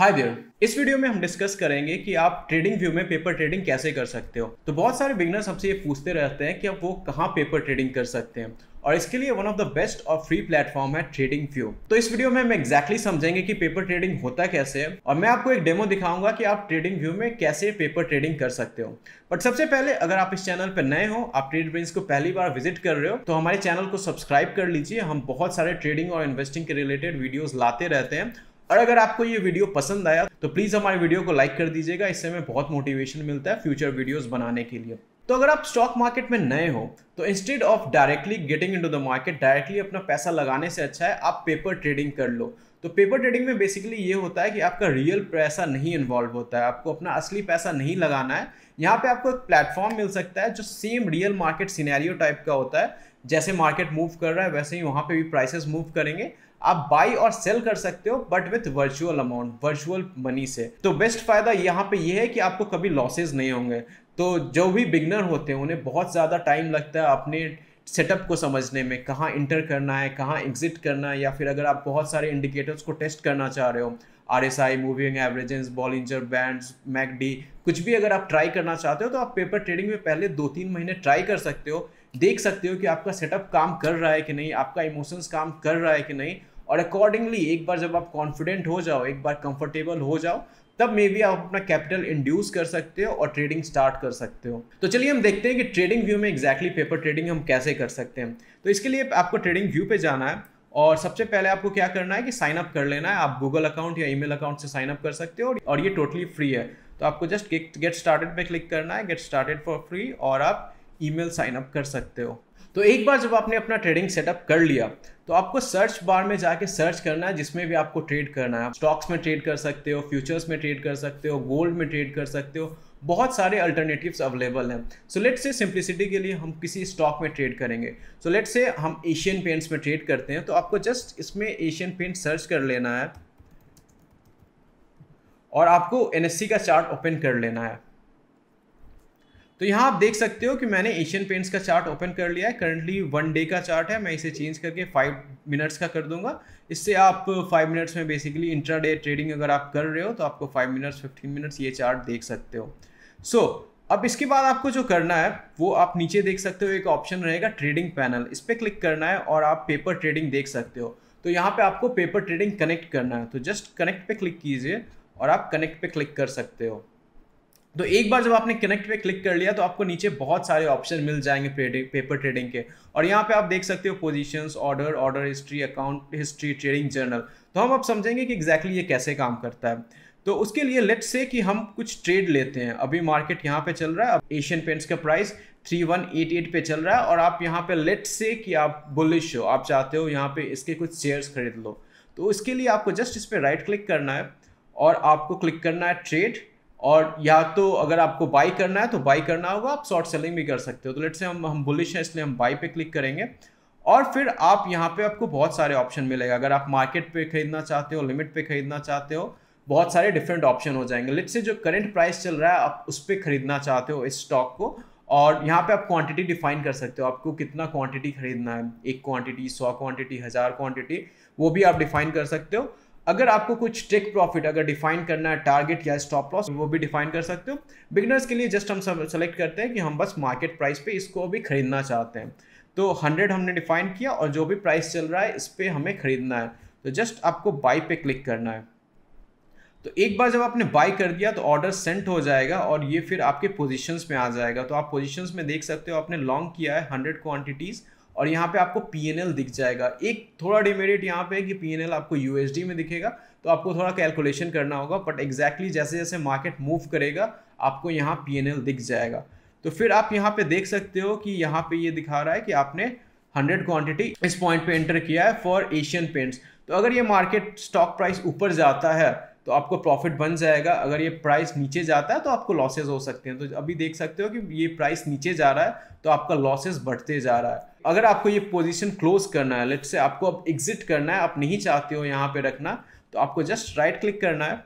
हाय देर इस वीडियो में हम डिस्कस करेंगे कि आप ट्रेडिंग व्यू में पेपर ट्रेडिंग कैसे कर सकते हो तो बहुत सारे बिगनर्स हमसे ये पूछते रहते हैं कि अब वो कहाँ पेपर ट्रेडिंग कर सकते हैं और इसके लिए वन ऑफ द बेस्ट और फ्री प्लेटफॉर्म है ट्रेडिंग व्यू तो इस वीडियो में हम एक्जैक्टली exactly समझेंगे कि पेपर ट्रेडिंग होता कैसे है और मैं आपको एक डेमो दिखाऊंगा कि आप ट्रेडिंग व्यू में कैसे पेपर ट्रेडिंग कर सकते हो बट सबसे पहले अगर आप इस चैनल पर नए हो आप ट्रेड ब्रेन्स को पहली बार विजिट कर रहे हो तो हमारे चैनल को सब्सक्राइब कर लीजिए हम बहुत सारे ट्रेडिंग और इन्वेस्टिंग के रिलेटेड वीडियोज लाते रहते हैं और अगर आपको ये वीडियो पसंद आया तो प्लीज़ हमारे वीडियो को लाइक कर दीजिएगा इससे हमें बहुत मोटिवेशन मिलता है फ्यूचर वीडियोस बनाने के लिए तो अगर आप स्टॉक मार्केट में नए हो तो instead of directly getting into the market directly अपना पैसा लगाने से अच्छा है आप पेपर ट्रेडिंग कर लो तो पेपर ट्रेडिंग में बेसिकली ये होता है कि आपका रियल पैसा नहीं इन्वॉल्व होता है आपको अपना असली पैसा नहीं लगाना है यहाँ पे आपको एक प्लेटफॉर्म मिल सकता है जो same real market scenario type का होता है जैसे मार्केट मूव कर रहा है वैसे ही वहाँ पे भी प्राइसेस मूव करेंगे आप बाई और सेल कर सकते हो but with virtual amount virtual money से तो बेस्ट फायदा यहाँ पे ये यह है कि आपको कभी लॉसेज नहीं होंगे तो जो भी बिगनर होते हैं उन्हें बहुत ज़्यादा टाइम लगता है अपने सेटअप को समझने में कहाँ इंटर करना है कहाँ एग्जिट करना है या फिर अगर आप बहुत सारे इंडिकेटर्स को टेस्ट करना चाह रहे हो R S I moving averages Bollinger band MACD कुछ भी अगर आप ट्राई करना चाहते हो तो आप पेपर ट्रेडिंग में पहले दो तीन महीने ट्राई कर सकते हो देख सकते हो कि आपका सेटअप काम कर रहा है कि नहीं आपका इमोशंस काम कर रहा है कि नहीं और अकॉर्डिंगली एक बार जब आप कॉन्फिडेंट हो जाओ एक बार कंफर्टेबल हो जाओ तब मे बी आप अपना कैपिटल इंड्यूस कर सकते हो और ट्रेडिंग स्टार्ट कर सकते हो तो चलिए हम देखते हैं कि ट्रेडिंग व्यू में एग्जैक्टली पेपर ट्रेडिंग हम कैसे कर सकते हैं तो इसके लिए आपको ट्रेडिंग व्यू पे जाना है और सबसे पहले आपको क्या करना है कि साइन अप कर लेना है आप गूगल अकाउंट या ईमेल अकाउंट से साइन अप कर सकते हो और ये टोटली फ्री है तो आपको जस्ट गेट स्टार्टेड पे क्लिक करना है गेट स्टार्टेड फॉर फ्री और आप ईमेल साइन अप कर सकते हो तो एक बार जब आपने अपना ट्रेडिंग सेटअप कर लिया तो आपको सर्च बार में जाके सर्च करना है जिसमें भी आपको ट्रेड करना है आप स्टॉक्स में ट्रेड कर सकते हो फ्यूचर्स में ट्रेड कर सकते हो गोल्ड में ट्रेड कर सकते हो बहुत सारे अल्टरनेटिव्स अवेलेबल हैं सो लेट से सिंप्लिसिटी के लिए हम किसी स्टॉक में ट्रेड करेंगे सो लेट से हम एशियन पेंट्स में ट्रेड करते हैं तो आपको जस्ट इसमें एशियन पेंट सर्च कर लेना है और आपको एन का चार्ट ओपन कर लेना है तो यहाँ आप देख सकते हो कि मैंने एशियन पेंट्स का चार्ट ओपन कर लिया है करंटली वन डे का चार्ट है मैं इसे चेंज करके फाइव मिनट्स का कर दूंगा इससे आप फाइव मिनट्स में बेसिकली इंट्राडे डे ट्रेडिंग अगर आप कर रहे हो तो आपको फाइव मिनट्स फिफ्टीन मिनट्स ये चार्ट देख सकते हो सो so, अब इसके बाद आपको जो करना है वो आप नीचे देख सकते हो एक ऑप्शन रहेगा ट्रेडिंग पैनल इस पर क्लिक करना है और आप पेपर ट्रेडिंग देख सकते हो तो यहाँ पे आपको पेपर ट्रेडिंग कनेक्ट करना है तो जस्ट कनेक्ट पे क्लिक कीजिए और आप कनेक्ट पे क्लिक कर सकते हो तो एक बार जब आपने कनेक्ट पे क्लिक कर लिया तो आपको नीचे बहुत सारे ऑप्शन मिल जाएंगे पेपर ट्रेडिंग के और यहाँ पे आप देख सकते हो positions order order history account history trading journal तो हम अब समझेंगे कि एग्जैक्टली exactly ये कैसे काम करता है तो उसके लिए लेट्स से कि हम कुछ ट्रेड लेते हैं अभी मार्केट यहाँ पे चल रहा है अब एशियन पेंट्स का प्राइस 3188 पे चल रहा है और आप यहाँ पे लेट्स से कि आप बुलिश हो आप चाहते हो यहाँ पे इसके कुछ शेयर्स खरीद लो तो उसके लिए आपको जस्ट इस पर राइट क्लिक करना है और आपको क्लिक करना है ट्रेड और या तो अगर आपको बाई करना है तो बाई करना होगा आप शॉर्ट सेलिंग भी कर सकते हो तो लेट से हम हम बुलिश हैं इसलिए हम बाई पे क्लिक करेंगे और फिर आप यहाँ पे आपको बहुत सारे ऑप्शन मिलेगा अगर आप मार्केट पे खरीदना चाहते हो लिमिट पे खरीदना चाहते हो बहुत सारे डिफरेंट ऑप्शन हो जाएंगे लेट से जो करंट प्राइस चल रहा है आप उस पर खरीदना चाहते हो इस स्टॉक को और यहाँ पे आप क्वांटिटी डिफाइन कर सकते हो आपको कितना क्वांटिटी खरीदना है एक क्वांटिटी सौ क्वांटिटी हज़ार क्वांटिटी वो भी आप डिफाइन कर सकते हो अगर आपको कुछ टेक प्रॉफिट अगर डिफाइन करना है टारगेट या स्टॉप लॉस वो भी डिफाइन कर सकते हो बिगनर्स के लिए जस्ट हम सेलेक्ट करते हैं कि हम बस मार्केट प्राइस पे इसको भी खरीदना चाहते हैं तो हंड्रेड हमने डिफाइन किया और जो भी प्राइस चल रहा है इस पर हमें खरीदना है तो जस्ट आपको बाई पे क्लिक करना है तो एक बार जब आपने बाई कर दिया तो ऑर्डर सेंट हो जाएगा और ये फिर आपके पोजीशंस में आ जाएगा तो आप पोजीशंस में देख सकते हो आपने लॉन्ग किया है हंड्रेड क्वान्टिटीज़ और यहाँ पे आपको पी दिख जाएगा एक थोड़ा डिमेरिट यहाँ पे है कि पी आपको यू में दिखेगा तो आपको थोड़ा कैलकुलेशन करना होगा बट एग्जैक्टली exactly जैसे जैसे मार्केट मूव करेगा आपको यहाँ पी दिख जाएगा तो फिर आप यहाँ पे देख सकते हो कि यहाँ पे ये दिखा रहा है कि आपने 100 क्वांटिटी इस पॉइंट पे एंटर किया है फॉर एशियन पेंट्स तो अगर ये मार्केट स्टॉक प्राइस ऊपर जाता है तो आपको प्रॉफिट बन जाएगा अगर ये प्राइस नीचे जाता है तो आपको लॉसेज हो सकते हैं तो अभी देख सकते हो कि ये प्राइस नीचे जा रहा है तो आपका लॉसेज बढ़ते जा रहा है अगर आपको ये पोजीशन क्लोज करना है लेट से आपको अब एग्जिट करना है आप नहीं चाहते हो यहाँ पे रखना तो आपको जस्ट राइट क्लिक करना है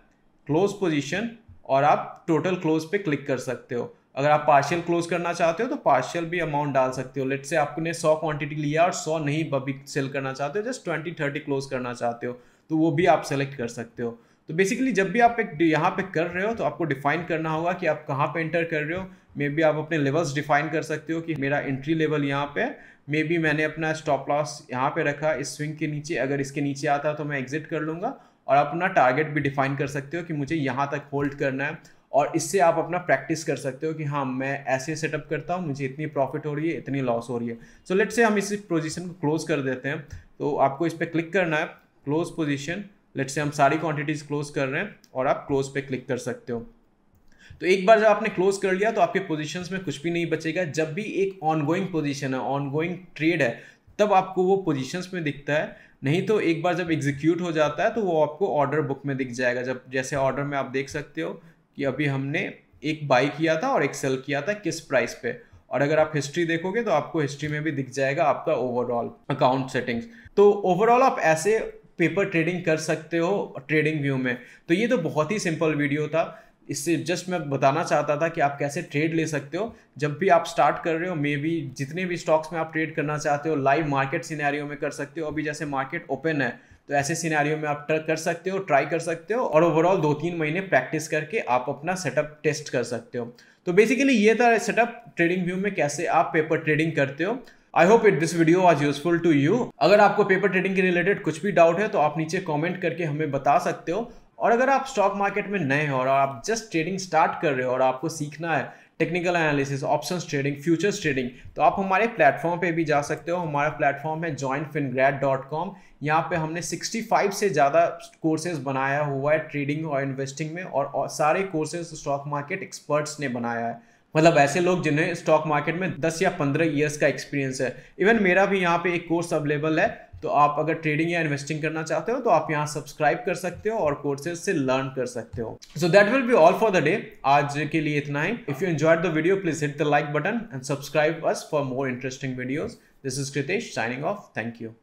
क्लोज पोजिशन और आप टोटल क्लोज पे क्लिक कर सकते हो अगर आप पार्शियल क्लोज करना चाहते हो तो पार्शियल भी अमाउंट डाल सकते हो लेट से आपने 100 क्वांटिटी लिया और 100 नहीं बबी सेल करना चाहते हो जस्ट 20 30 क्लोज करना चाहते हो तो वो भी आप सेलेक्ट कर सकते हो तो बेसिकली जब भी आप एक यहाँ पे कर रहे हो तो आपको डिफाइन करना होगा कि आप कहाँ पे एंटर कर रहे हो मे बी आप अपने लेवल्स डिफाइन कर सकते हो कि मेरा एंट्री लेवल यहाँ पे मे बी मैंने अपना स्टॉप लॉस यहाँ पे रखा इस स्विंग के नीचे अगर इसके नीचे आता है तो मैं एग्जिट कर लूँगा और अपना टारगेट भी डिफाइन कर सकते हो कि मुझे यहाँ तक होल्ड करना है और इससे आप अपना प्रैक्टिस कर सकते हो कि हाँ मैं ऐसे सेटअप करता हूँ मुझे इतनी प्रॉफिट हो रही है इतनी लॉस हो रही है सो लेट से हम इस पोजीशन को क्लोज कर देते हैं तो आपको इस पर क्लिक करना है क्लोज पोजीशन लेट से हम सारी क्वांटिटीज क्लोज कर रहे हैं और आप क्लोज पे क्लिक कर सकते हो तो एक बार जब आपने क्लोज कर लिया तो आपके पोजीशंस में कुछ भी नहीं बचेगा जब भी एक ऑनगोइंग पोजीशन है ऑनगोइंग ट्रेड है तब आपको वो पोजीशंस में दिखता है नहीं तो एक बार जब एग्जीक्यूट हो जाता है तो वो आपको ऑर्डर बुक में दिख जाएगा जब जैसे ऑर्डर में आप देख सकते हो कि अभी हमने एक बाई किया था और एक सेल किया था किस प्राइस पे और अगर आप हिस्ट्री देखोगे तो आपको हिस्ट्री में भी दिख जाएगा आपका ओवरऑल अकाउंट सेटिंग्स तो ओवरऑल आप ऐसे पेपर ट्रेडिंग कर सकते हो ट्रेडिंग व्यू में तो ये तो बहुत ही सिंपल वीडियो था इससे जस्ट मैं बताना चाहता था कि आप कैसे ट्रेड ले सकते हो जब भी आप स्टार्ट कर रहे हो मे बी जितने भी स्टॉक्स में आप ट्रेड करना चाहते हो लाइव मार्केट सिनेरियो में कर सकते हो अभी जैसे मार्केट ओपन है तो ऐसे सिनेरियो में आप कर सकते हो ट्राई कर सकते हो और ओवरऑल दो तीन महीने प्रैक्टिस करके आप अपना सेटअप टेस्ट कर सकते हो तो बेसिकली ये था सेटअप ट्रेडिंग व्यू में कैसे आप पेपर ट्रेडिंग करते हो I hope it this video आज यूजफुल टू यू अगर आपको पेपर ट्रेडिंग के रिलेटेड कुछ भी डाउट है तो आप नीचे कॉमेंट करके हमें बता सकते हो और अगर आप स्टॉक मार्केट में नए हो और आप जस्ट ट्रेडिंग स्टार्ट कर रहे हो और आपको सीखना है technical analysis option trading futures trading तो आप हमारे प्लेटफॉर्म पे भी जा सकते हो हमारा प्लेटफॉर्म है जॉइन फिनग्रैड डॉट कॉम यहाँ पर हमने 65 से ज़्यादा कोर्सेज बनाया हुआ है ट्रेडिंग और इन्वेस्टिंग में और, और सारे कोर्सेज स्टॉक मार्केट एक्सपर्ट्स ने बनाया है मतलब ऐसे लोग जिन्हें स्टॉक मार्केट में 10 या 15 इयर्स का एक्सपीरियंस है इवन मेरा भी यहाँ पे एक कोर्स अवेलेबल है तो आप अगर ट्रेडिंग या इन्वेस्टिंग करना चाहते हो तो आप यहाँ सब्सक्राइब कर सकते हो और कोर्सेज से लर्न कर सकते हो so that will be all for the day आज के लिए इतना ही if you enjoyed the video please hit the like button and subscribe us for more interesting videos this is Kritesh signing off thank you